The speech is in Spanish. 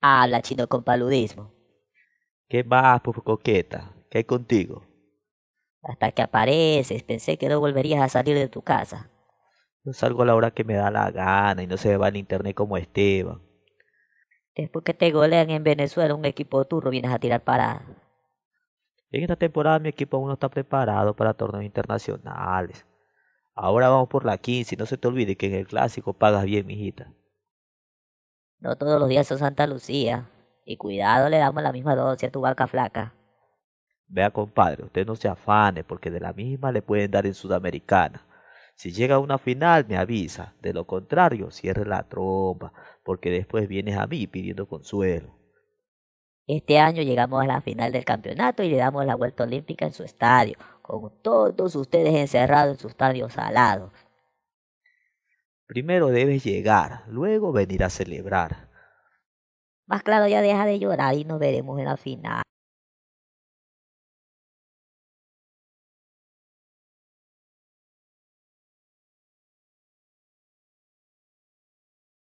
Habla chino con paludismo. ¿Qué vas, por coqueta? ¿Qué hay contigo? Hasta que apareces, pensé que no volverías a salir de tu casa. Yo salgo a la hora que me da la gana y no se va en internet como Esteban. Después que te golean en Venezuela un equipo turro, vienes a tirar parada. En esta temporada mi equipo aún no está preparado para torneos internacionales. Ahora vamos por la 15 y no se te olvide que en el clásico pagas bien, mijita. No todos los días son Santa Lucía. Y cuidado, le damos la misma dosis a tu vaca flaca. Vea, compadre, usted no se afane porque de la misma le pueden dar en Sudamericana. Si llega a una final, me avisa. De lo contrario, cierre la trompa porque después vienes a mí pidiendo consuelo. Este año llegamos a la final del campeonato y le damos la vuelta olímpica en su estadio, con todos ustedes encerrados en su estadio salado. Primero debes llegar, luego venir a celebrar. Más claro, ya deja de llorar y nos veremos en la final.